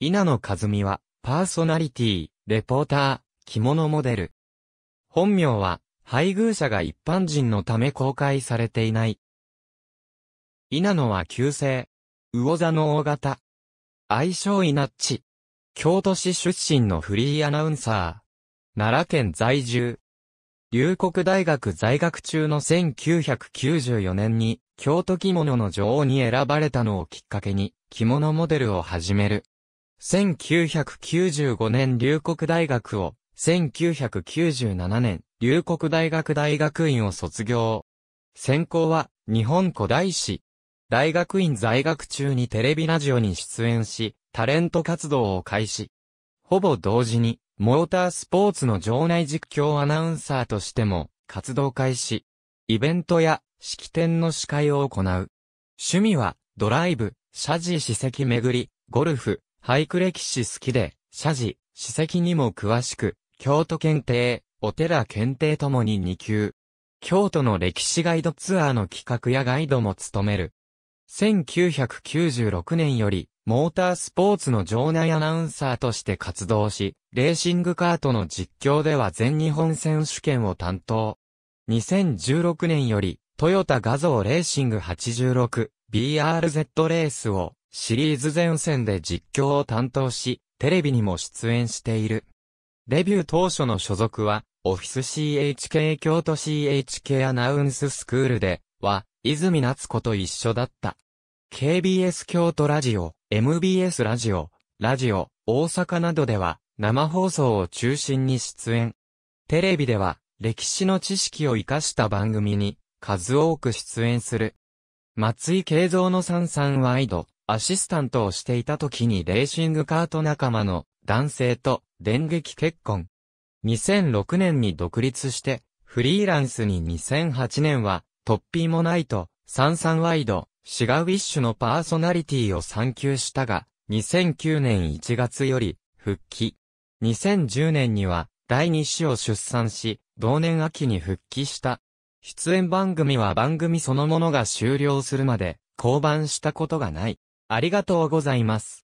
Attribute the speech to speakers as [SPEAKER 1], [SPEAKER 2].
[SPEAKER 1] 稲野和美は、パーソナリティ、レポーター、着物モデル。本名は、配偶者が一般人のため公開されていない。稲野は旧姓。魚座の大型。愛称稲っち。京都市出身のフリーアナウンサー。奈良県在住。龍谷大学在学中の1994年に、京都着物の女王に選ばれたのをきっかけに、着物モデルを始める。1995年龍谷大学を、1997年、龍谷大学大学院を卒業。専攻は、日本古代史。大学院在学中にテレビラジオに出演し、タレント活動を開始。ほぼ同時に、モータースポーツの場内実況アナウンサーとしても、活動開始。イベントや、式典の司会を行う。趣味は、ドライブ、ジー史跡巡り、ゴルフ、俳句歴史好きで、社寺、史跡にも詳しく、京都検定、お寺検定ともに2級。京都の歴史ガイドツアーの企画やガイドも務める。1996年より、モータースポーツの場内アナウンサーとして活動し、レーシングカートの実況では全日本選手権を担当。2016年より、トヨタ画像レーシング 86BRZ レースをシリーズ前線で実況を担当し、テレビにも出演している。デビュー当初の所属は、オフィス CHK 京都 CHK アナウンススクールで、は、泉夏子と一緒だった。KBS 京都ラジオ、MBS ラジオ、ラジオ、大阪などでは、生放送を中心に出演。テレビでは、歴史の知識を活かした番組に、数多く出演する。松井慶三の三三ワイド、アシスタントをしていた時にレーシングカート仲間の男性と電撃結婚。2006年に独立して、フリーランスに2008年は、トッピーもないと、サンサンワイド、シガウィッシュのパーソナリティを産休したが、2009年1月より、復帰。2010年には、第2子を出産し、同年秋に復帰した。出演番組は番組そのものが終了するまで、降板したことがない。ありがとうございます。